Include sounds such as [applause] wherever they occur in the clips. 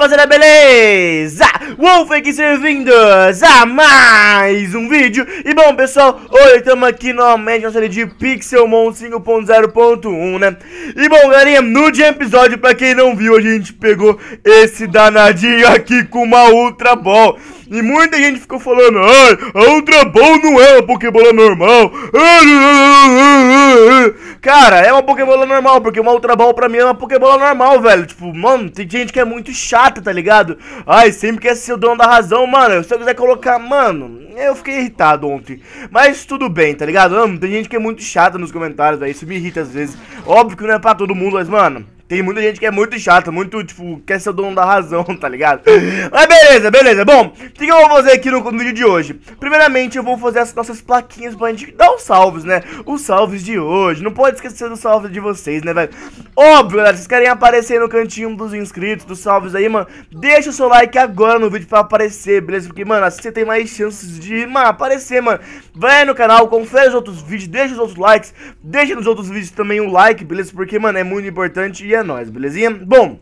rapaziada, beleza? Wolf aqui, sejam vindos a mais um vídeo E bom, pessoal, hoje estamos aqui novamente na série de Pixelmon 5.0.1, né? E bom, galerinha, no último episódio, pra quem não viu, a gente pegou esse danadinho aqui com uma Ultra Ball e muita gente ficou falando, ai, a Ultra Ball não é uma Pokébola normal. [laughs] Cara, é uma Pokébola normal, porque uma Ultra Ball pra mim é uma Pokébola normal, velho. Tipo, mano, tem gente que é muito chata, tá ligado? Ai, sempre quer ser o dono da razão, mano. Se eu quiser colocar, mano, eu fiquei irritado ontem. Mas tudo bem, tá ligado? Mano, tem gente que é muito chata nos comentários, velho. Isso me irrita às vezes. Óbvio que não é pra todo mundo, mas, mano. Tem muita gente que é muito chata, muito, tipo, quer ser o dono da razão, [laughs] tá ligado? Mas beleza, beleza. Bom, o que eu vou fazer aqui no, no vídeo de hoje? Primeiramente, eu vou fazer as nossas plaquinhas pra gente dar os salvos, né? Os salvos de hoje. Não pode esquecer dos salvos de vocês, né, velho? Óbvio, galera, vocês querem aparecer no cantinho dos inscritos, dos salvos aí, mano? Deixa o seu like agora no vídeo pra aparecer, beleza? Porque, mano, assim você tem mais chances de, mano, aparecer, mano. Vai no canal, confere os outros vídeos, deixa os outros likes, deixa nos outros vídeos também o um like, beleza? Porque, mano, é muito importante e é é nóis, belezinha? Bom,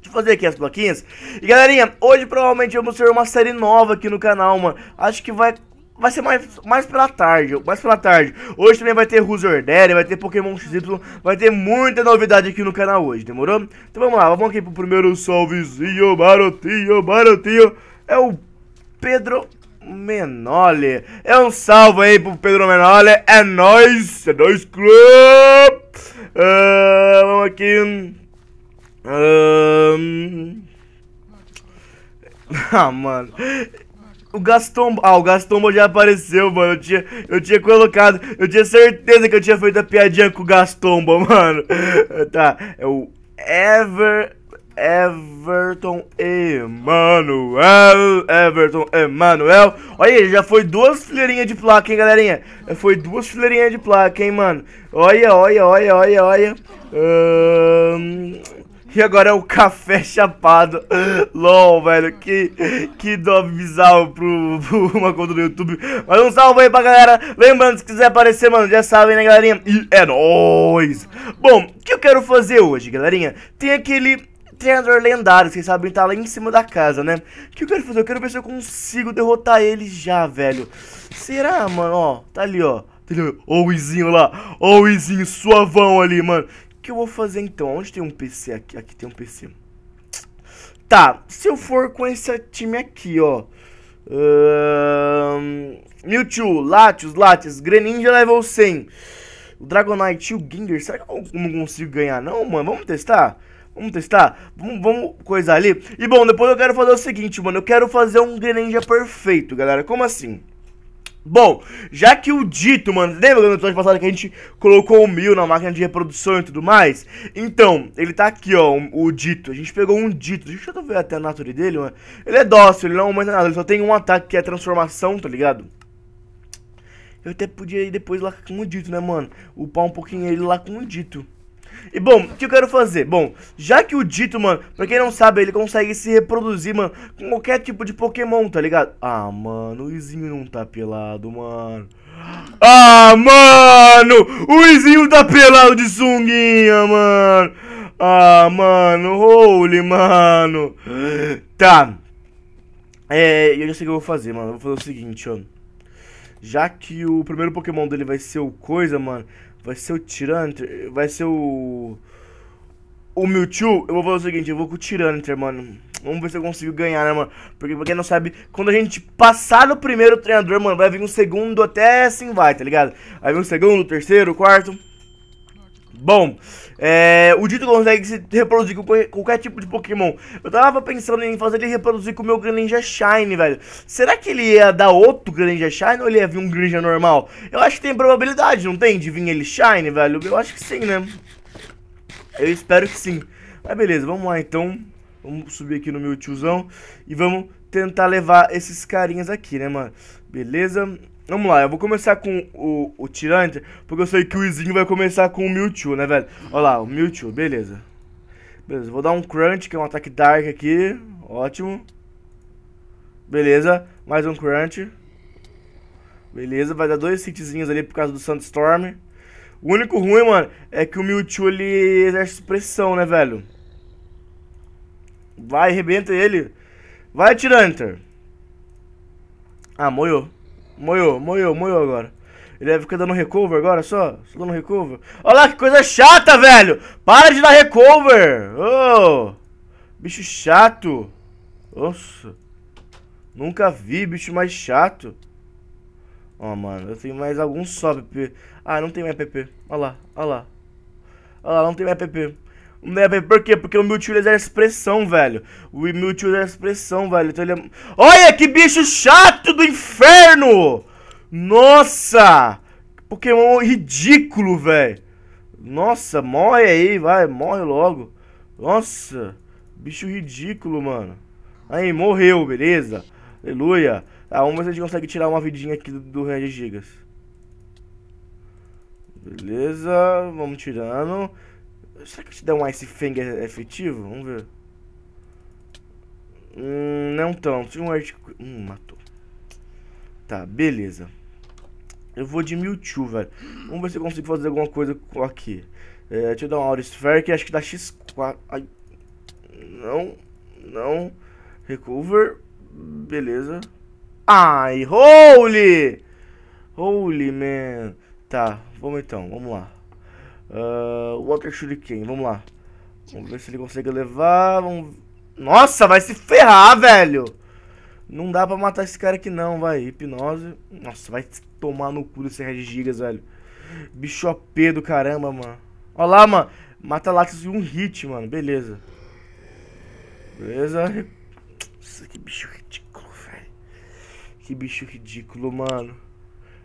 Deixa eu fazer aqui as plaquinhas. E galerinha, hoje provavelmente vamos ter uma série nova aqui no canal, mano. Acho que vai vai ser mais, mais pela tarde, mais pela tarde. Hoje também vai ter Rusor Daddy, vai ter Pokémon XY, vai ter muita novidade aqui no canal hoje, demorou? Então vamos lá, vamos aqui pro primeiro salvezinho, marotinho, marotinho. É o Pedro Menole. É um salve aí pro Pedro Menole. É nóis. É nóis, club. Uh, ah, vamos aqui. Uh... ah, mano. O Gastombo. Ah, o Gastombo já apareceu, mano. Eu tinha, eu tinha colocado. Eu tinha certeza que eu tinha feito a piadinha com o Gastombo, mano. [laughs] tá. É o Ever. Everton Emanuel. Everton Emanuel. Olha aí, já foi duas fileirinhas de placa, hein, galerinha? Já foi duas fileirinhas de placa, hein, mano? Olha, olha, olha, olha, olha. Hum... E agora é o café chapado. LOL, velho. Que, que dó bizarro pro, pro, uma conta do YouTube. Mas um salve aí pra galera. Lembrando, se quiser aparecer, mano, já sabem, né, galerinha? E é nóis. Bom, o que eu quero fazer hoje, galerinha? Tem aquele treinador lendário, vocês sabem, tá lá em cima da casa, né? O que eu quero fazer? Eu quero ver se eu consigo derrotar ele já, velho. Será, mano? Ó, tá ali, ó. Tá ali, ó o Izinho lá. Ó o Izinho suavão ali, mano. O que eu vou fazer então? Onde tem um PC aqui? Aqui tem um PC. Tá, se eu for com esse time aqui, ó. Mewtwo, Latios, Latios, Greninja level 100. O Dragonite e o Gengar, será que eu não consigo ganhar não, mano? Vamos testar? Vamos testar? Vamos, vamos coisar ali. E bom, depois eu quero fazer o seguinte, mano. Eu quero fazer um Greninja perfeito, galera. Como assim? Bom, já que o dito, mano, lembra do episódio passado que a gente colocou o mil na máquina de reprodução e tudo mais? Então, ele tá aqui, ó, o dito. A gente pegou um dito. Deixa eu ver até a natureza dele, mano. Ele é dócil, ele não aumenta nada, ele só tem um ataque que é a transformação, tá ligado? Eu até podia ir depois lá com o dito, né, mano? Upar um pouquinho ele lá com o dito. E bom, o que eu quero fazer? Bom, já que o Dito, mano, pra quem não sabe, ele consegue se reproduzir, mano, com qualquer tipo de Pokémon, tá ligado? Ah, mano, o Izinho não tá pelado, mano. Ah, mano, o Izinho tá pelado de sunguinha, mano. Ah, mano, holy, mano. Tá. É, eu já sei o que eu vou fazer, mano. Eu vou fazer o seguinte, ó. Já que o primeiro Pokémon dele vai ser o Coisa, mano. Vai ser o tirante Vai ser o. O Mewtwo? Eu vou fazer o seguinte: eu vou com o Tyranitar, mano. Vamos ver se eu consigo ganhar, né, mano? Porque pra quem não sabe, quando a gente passar no primeiro treinador, mano, vai vir um segundo até assim vai, tá ligado? Vai vir um segundo, terceiro, quarto. Bom, é, o Dito consegue se reproduzir com qualquer tipo de Pokémon. Eu tava pensando em fazer ele reproduzir com o meu Greninja Shine, velho. Será que ele ia dar outro Greninja Shine ou ele ia vir um Greninja normal? Eu acho que tem probabilidade, não tem? De vir ele Shine, velho? Eu acho que sim, né? Eu espero que sim. Mas beleza, vamos lá então. Vamos subir aqui no meu tiozão e vamos tentar levar esses carinhas aqui, né, mano? Beleza? Vamos lá, eu vou começar com o, o Tirante, porque eu sei que o Izinho vai começar com o Mewtwo, né, velho? Olha lá, o Mewtwo, beleza. Beleza, vou dar um Crunch, que é um ataque Dark aqui. Ótimo. Beleza, mais um Crunch. Beleza, vai dar dois hitzinhos ali por causa do Sandstorm. O único ruim, mano, é que o Mewtwo, ele exerce pressão, né, velho? Vai, arrebenta ele. Vai, Tirante. Ah, moiou. Moiou, moiou, moiou agora. Ele deve ficar dando recover agora só. Só dando recover. Olha lá, que coisa chata, velho. Para de dar recover. Ô, oh, bicho chato. Nossa. Nunca vi bicho mais chato. Ó, oh, mano, eu tenho mais algum só PP. Ah, não tem mais PP. Olha lá, olha lá. Olha lá, não tem mais PP. Né, por quê? Porque o Mewtwo exerce pressão, expressão, velho. O Mewtwo exerce expressão, velho. Então ele é... Olha que bicho chato do inferno! Nossa! Pokémon ridículo, velho. Nossa, morre aí, vai, morre logo. Nossa, bicho ridículo, mano. Aí, morreu, beleza. Aleluia. Ah, vamos ver se a gente consegue tirar uma vidinha aqui do, do de Gigas. Beleza, vamos tirando. Será que te dá um Ice Fang efetivo? Vamos ver. Hum, não tanto. Tinha um Earth... Hum, matou. Tá, beleza. Eu vou de Mewtwo, velho. Vamos ver se eu consigo fazer alguma coisa aqui. É, deixa eu dar uma Aura Sphere que acho que dá X4. Ai. Não. Não. Recover. Beleza. Ai, holy! Holy, man. Tá, vamos então, vamos lá. Uh, ah, Water Shuriken, vamos lá. Vamos ver se ele consegue levar. Vamos... Nossa, vai se ferrar, velho! Não dá pra matar esse cara aqui não, vai. Hipnose. Nossa, vai tomar no cu desse Red Gigas, velho. Bicho OP do caramba, mano. Olha lá, mano. Mata Latios de um hit, mano. Beleza. Beleza. Nossa, que bicho ridículo, velho. Que bicho ridículo, mano.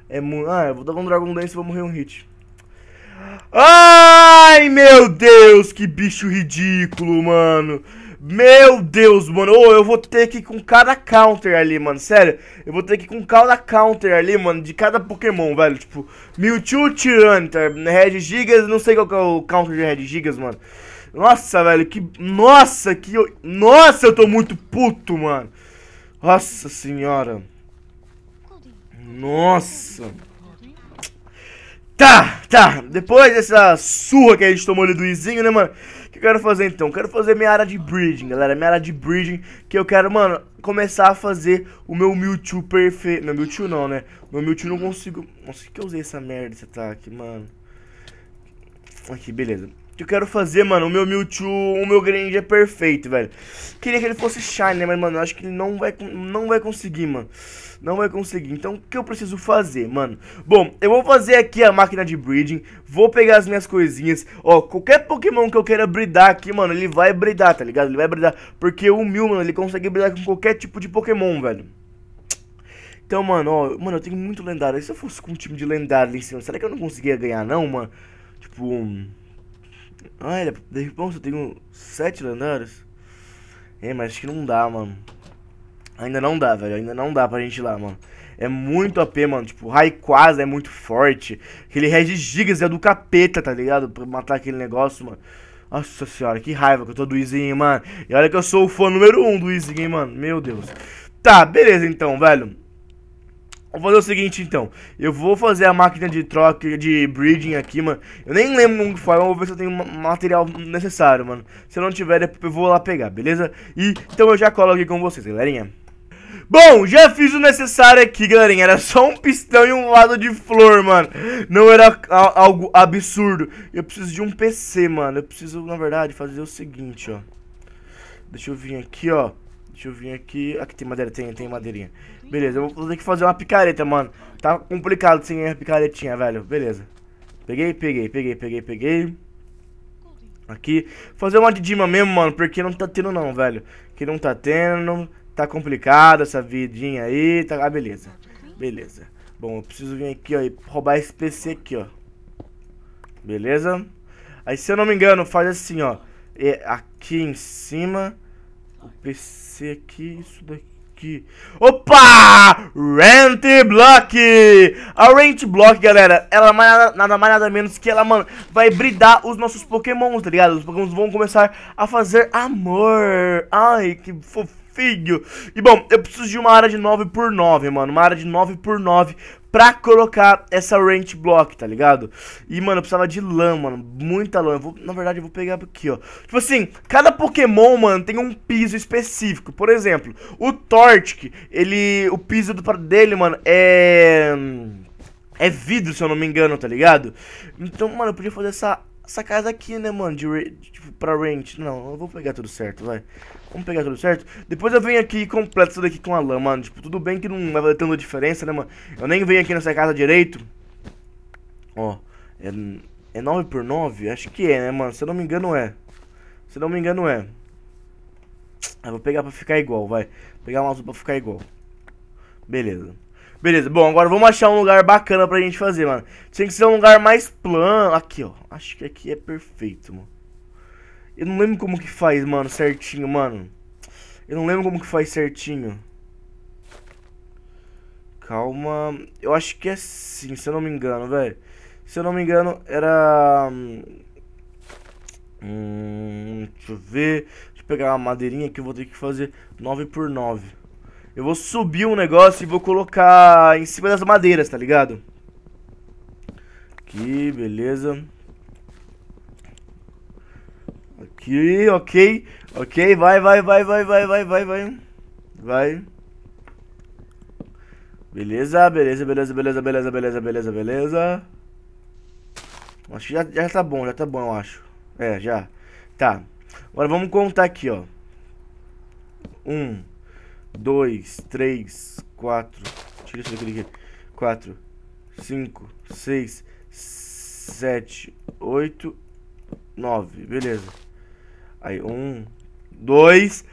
É muito... Ah, eu vou dar um Dragon Dance e vou morrer um hit. Ai, meu Deus, que bicho ridículo, mano. Meu Deus, mano. Ô, oh, eu vou ter que ir com cada counter ali, mano. Sério, eu vou ter que ir com cada counter ali, mano, de cada Pokémon, velho. Tipo, Mewtwo, Tyranitar, Red Gigas, não sei qual que é o counter de Red Gigas, mano. Nossa, velho, que... Nossa, que... Nossa, eu tô muito puto, mano. Nossa senhora. Nossa. Tá, tá. Depois dessa surra que a gente tomou ali do Izinho, né, mano? O que eu quero fazer então? Eu quero fazer minha área de bridging, galera. Minha área de bridging que eu quero, mano, começar a fazer o meu Mewtwo perfeito. Meu Mewtwo não, né? Meu Mewtwo não consigo. Nossa, que eu usei essa merda esse ataque, mano? Aqui, beleza eu quero fazer, mano, o meu Mewtwo, o meu Greninja é perfeito, velho. Queria que ele fosse Shine, né, mas, mano, eu acho que ele não vai, não vai conseguir, mano. Não vai conseguir. Então, o que eu preciso fazer, mano? Bom, eu vou fazer aqui a máquina de breeding, vou pegar as minhas coisinhas. Ó, qualquer Pokémon que eu queira bridar aqui, mano, ele vai bridar, tá ligado? Ele vai bridar, porque o Mew, mano, ele consegue bridar com qualquer tipo de Pokémon, velho. Então, mano, ó, mano, eu tenho muito lendário. E se eu fosse com um time de lendário ali em cima, será que eu não conseguia ganhar, não, mano? Tipo... Olha, de repente eu tenho sete lendários. É, mas acho que não dá, mano. Ainda não dá, velho. Ainda não dá pra gente ir lá, mano. É muito AP, mano. Tipo, Raikwaza é muito forte. Aquele Regi Gigas é do capeta, tá ligado? Pra matar aquele negócio, mano. Nossa senhora, que raiva que eu tô do Izinho, mano. E olha que eu sou o fã número um do Izinho, hein, mano. Meu Deus. Tá, beleza então, velho. Vou fazer o seguinte, então. Eu vou fazer a máquina de troca, de breeding aqui, mano. Eu nem lembro como que faz, vou ver se eu tenho material necessário, mano. Se eu não tiver, eu vou lá pegar, beleza? E, então eu já colo aqui com vocês, galerinha. Bom, já fiz o necessário aqui, galerinha. Era só um pistão e um lado de flor, mano. Não era algo absurdo. Eu preciso de um PC, mano. Eu preciso, na verdade, fazer o seguinte, ó. Deixa eu vir aqui, ó. Deixa eu vir aqui. Aqui tem madeira, tem, tem madeirinha. Beleza, eu vou ter que fazer uma picareta, mano. Tá complicado sem a picaretinha, velho. Beleza. Peguei, peguei, peguei, peguei, peguei. Aqui. Fazer uma de Dima mesmo, mano, porque não tá tendo não, velho. Que não tá tendo. Tá complicado essa vidinha aí. Tá... Ah, beleza. Beleza. Bom, eu preciso vir aqui, ó, e roubar esse PC aqui, ó. Beleza? Aí, se eu não me engano, faz assim, ó. É aqui em cima... O PC aqui, isso daqui. Opa! Rent Block! A Rent Block, galera, ela nada, nada mais nada menos que ela, mano, vai bridar os nossos pokémons, tá ligado? Os pokémons vão começar a fazer amor. Ai, que fofinho. E bom, eu preciso de uma área de 9 por 9, mano. Uma área de 9 por 9 pra colocar essa range block, tá ligado? E, mano, eu precisava de lã, mano. Muita lã. Vou, na verdade, eu vou pegar aqui, ó. Tipo assim, cada Pokémon, mano, tem um piso específico. Por exemplo, o Torchic, ele... O piso do, dele, mano, é... É vidro, se eu não me engano, tá ligado? Então, mano, eu podia fazer essa essa casa aqui, né, mano, de, tipo, pra rent. Não, eu vou pegar tudo certo, vai. Vamos pegar tudo certo. Depois eu venho aqui e completo isso daqui com a lã, mano. Tipo, tudo bem que não vai tanta diferença, né, mano. Eu nem venho aqui nessa casa direito. Ó, é, é 9 por 9? Acho que é, né, mano. Se eu não me engano, é. Se eu não me engano, é. Eu vou pegar pra ficar igual, vai. Vou pegar um azul pra ficar igual. Beleza. Beleza, bom, agora vamos achar um lugar bacana pra gente fazer, mano. Tem que ser um lugar mais plano. Aqui, ó. Acho que aqui é perfeito, mano. Eu não lembro como que faz, mano, certinho, mano. Eu não lembro como que faz certinho. Calma. Eu acho que é assim, se eu não me engano, velho. Se eu não me engano, era... Hum, deixa eu ver. Deixa eu pegar uma madeirinha que eu vou ter que fazer 9 por 9. Eu vou subir um negócio e vou colocar em cima das madeiras, tá ligado? Aqui, beleza. Aqui, ok. Ok, vai, vai, vai, vai, vai, vai, vai, vai. Vai. Beleza, beleza, beleza, beleza, beleza, beleza, beleza, beleza. Acho que já, já tá bom, já tá bom, eu acho. É, já. Tá. Agora vamos contar aqui, ó. Um. 2, 3, 4. Tira isso seis, 4, 5, 6, 7, 8, 9. Beleza. Aí, 1, 2,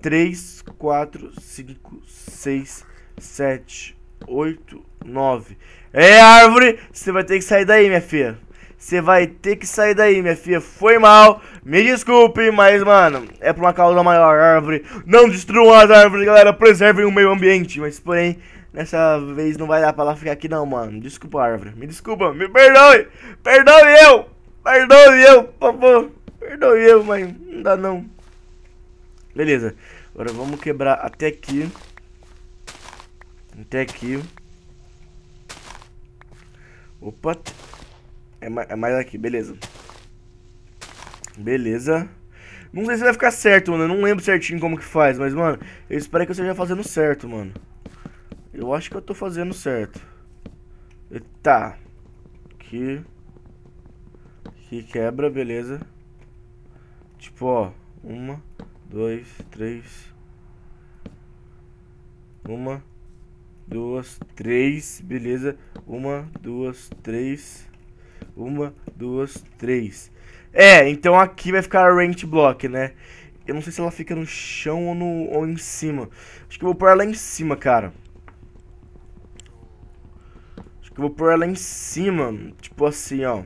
3, 4, 5, 6, 7, 8, 9. É árvore! Você vai ter que sair daí, minha filha. Você vai ter que sair daí, minha filha. Foi mal. Me desculpe, mas, mano, é por uma causa maior. Árvore. Não destruam as árvores, galera. Preservem o meio ambiente. Mas, porém, Dessa vez não vai dar pra ela ficar aqui não, mano. Desculpa, árvore. Me desculpa, me perdoe. Perdoe eu. Perdoe eu, por favor. Perdoe eu, mãe. Não dá não. Beleza. Agora vamos quebrar até aqui. Até aqui. Opa. É, é mais, aqui, beleza. Beleza. Não sei se vai ficar certo, mano. Eu não lembro certinho como que faz, mas, mano, eu espero que eu esteja fazendo certo, mano. Eu acho que eu tô fazendo certo. E tá. Aqui. Aqui quebra, beleza. Tipo, ó. Uma, dois, três. Uma, duas, três. Beleza. Uma, duas, três. Uma, duas, três. É, então aqui vai ficar a Range Block, né? Eu não sei se ela fica no chão ou, no, ou em cima. Acho que eu vou pôr ela em cima, cara. Acho que eu vou pôr ela em cima. Tipo assim, ó.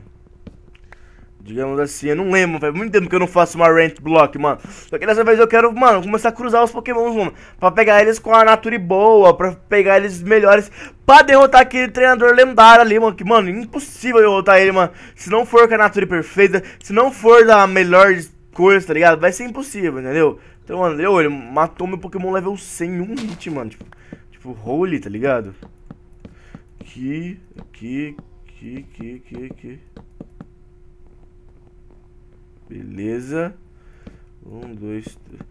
Digamos assim, eu não lembro, faz muito tempo que eu não faço uma rent block, mano. Só que dessa vez eu quero, mano, começar a cruzar os pokémons, mano. Pra pegar eles com a nature boa, pra pegar eles melhores. Pra derrotar aquele treinador lendário ali, mano. Que, mano, impossível derrotar ele, mano. Se não for com a nature perfeita, se não for da melhor coisa, tá ligado? Vai ser impossível, entendeu? Então, mano, deu, ele matou meu pokémon level 100 em um hit, mano. Tipo, tipo, holy, tá ligado? Aqui, aqui, aqui, aqui, aqui, aqui. Beleza? Um, dois, três.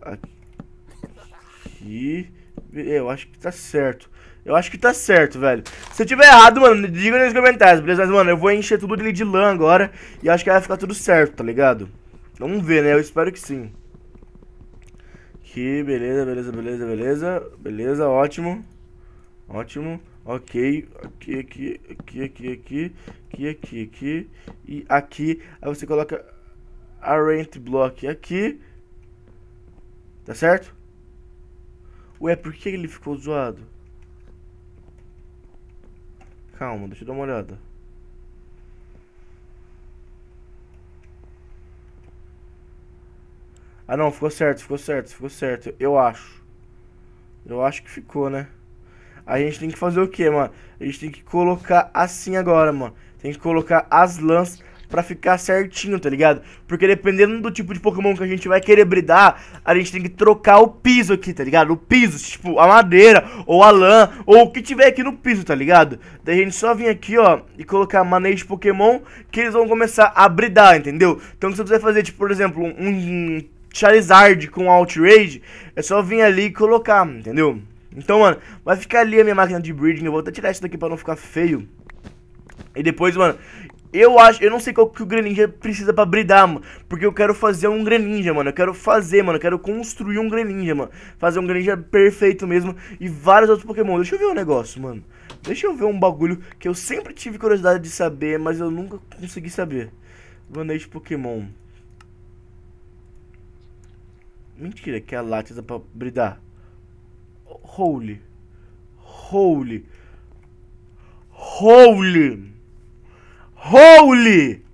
Aqui. Eu acho que tá certo. Eu acho que tá certo, velho. Se eu tiver errado, mano, diga nos comentários, beleza? Mas, mano, eu vou encher tudo dele de lã agora e acho que vai ficar tudo certo, tá ligado? Vamos ver, né? Eu espero que sim. Aqui, beleza, beleza, beleza, beleza. Beleza, ótimo. Ótimo. Ok, aqui, aqui, aqui, aqui, aqui, aqui, aqui, aqui e aqui. Aí você coloca rent Block aqui. Tá certo? Ué, por que ele ficou zoado? Calma, deixa eu dar uma olhada. Ah não, ficou certo, ficou certo, ficou certo. Eu acho. Eu acho que ficou, né? A gente tem que fazer o que, mano? A gente tem que colocar assim agora, mano. Tem que colocar as lãs para ficar certinho, tá ligado? Porque dependendo do tipo de Pokémon que a gente vai querer bridar, a gente tem que trocar o piso aqui, tá ligado? O piso, tipo, a madeira, ou a lã, ou o que tiver aqui no piso, tá ligado? Daí a gente só vem aqui, ó, e colocar manejo Pokémon, que eles vão começar a bridar, entendeu? Então se você quiser fazer, tipo, por exemplo, um Charizard com Outrage, é só vir ali e colocar, entendeu? Então, mano, vai ficar ali a minha máquina de breeding, eu vou até tirar isso daqui pra não ficar feio. E depois, mano, eu acho, eu não sei qual que o Greninja precisa pra bridar, mano. Porque eu quero fazer um Greninja, mano. Eu quero fazer, mano. Eu quero construir um Greninja, mano. Fazer um Greninja perfeito mesmo. E vários outros Pokémon. Deixa eu ver um negócio, mano. Deixa eu ver um bagulho que eu sempre tive curiosidade de saber, mas eu nunca consegui saber. Vanage Pokémon. Mentira, que é Latias Latiza pra bridar. Holy. Holy. Holy. Holy!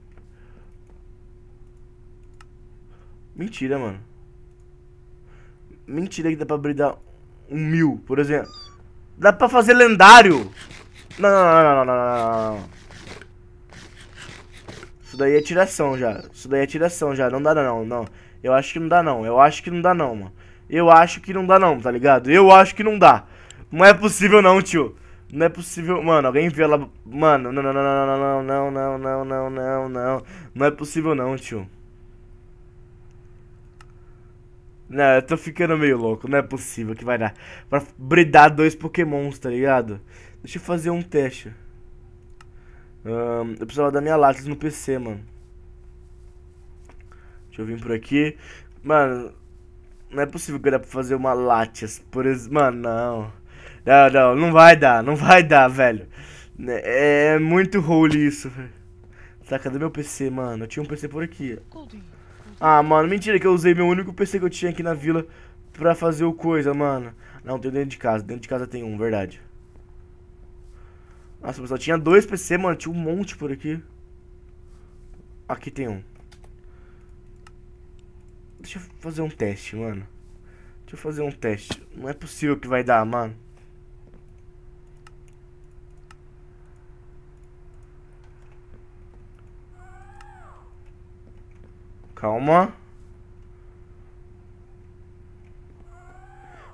Mentira, mano. Mentira que dá pra brilhar um mil, por exemplo. Dá pra fazer lendário. Não, não, não, não, não, não. Isso daí é tiração já. Isso daí é tiração já. Não dá não, não. Eu acho que não dá não. Eu acho que não dá não, mano. Eu acho que não dá não, tá ligado? Eu acho que não dá. Não é possível não, tio. Não é possível, mano, alguém viu ela. Mano, não, não, não, não, não, não, não, não, não, não, não. é possível não, tio. Não, eu tô ficando meio louco, não é possível que vai dar. Pra bridar dois pokémons, tá ligado? Deixa eu fazer um teste. eu precisava da minha lápis no PC, mano. Deixa eu vir por aqui. Mano, não é possível que dá pra fazer uma Latias, por exemplo. Mano, não. Não, não, não vai dar, não vai dar, velho. É, é muito role isso, velho. Tá, cadê meu PC, mano? Eu tinha um PC por aqui. Ah, mano, mentira que eu usei meu único PC que eu tinha aqui na vila pra fazer o coisa, mano. Não, tem dentro de casa. Dentro de casa tem um, verdade. Nossa, pessoal, tinha dois PC, mano. Tinha um monte por aqui. Aqui tem um. Deixa eu fazer um teste, mano. Deixa eu fazer um teste. Não é possível que vai dar, mano. Calma.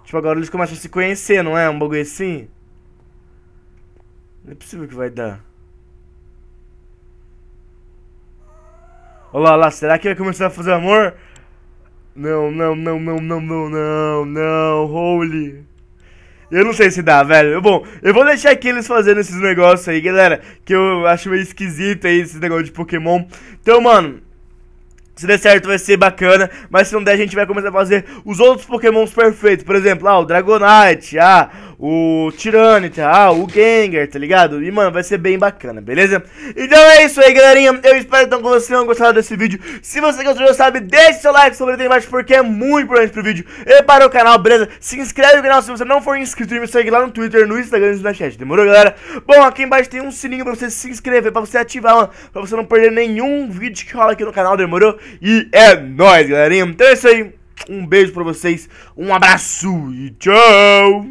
Tipo, agora eles começam a se conhecer, não é? Um bagulho assim. Não é possível que vai dar. Olha lá, lá, será que vai começar a fazer amor? Não, não, não, não, não, não, não, não, holy. Eu não sei se dá, velho. Bom, eu vou deixar aqui eles fazendo esses negócios aí, galera. Que eu acho meio esquisito aí, esse negócio de Pokémon. Então, mano, se der certo vai ser bacana, mas se não der a gente vai começar a fazer os outros pokémons perfeitos. Por exemplo, ah, o Dragonite, ah, o Tiranitar, tá? ah, o Gengar, tá ligado? E, mano, vai ser bem bacana, beleza? Então é isso aí, galerinha. Eu espero então que vocês tenham gostado desse vídeo. Se você gostou, sabe, deixe seu like sobre aqui embaixo, porque é muito importante pro vídeo e para o canal, beleza? Se inscreve no canal se você não for inscrito e me segue lá no Twitter, no Instagram e no Snapchat, demorou, galera? Bom, aqui embaixo tem um sininho pra você se inscrever, pra você ativar, mano, pra você não perder nenhum vídeo que rola aqui no canal, demorou? E é nóis, galerinha. Então é isso aí. Um beijo pra vocês, um abraço e tchau!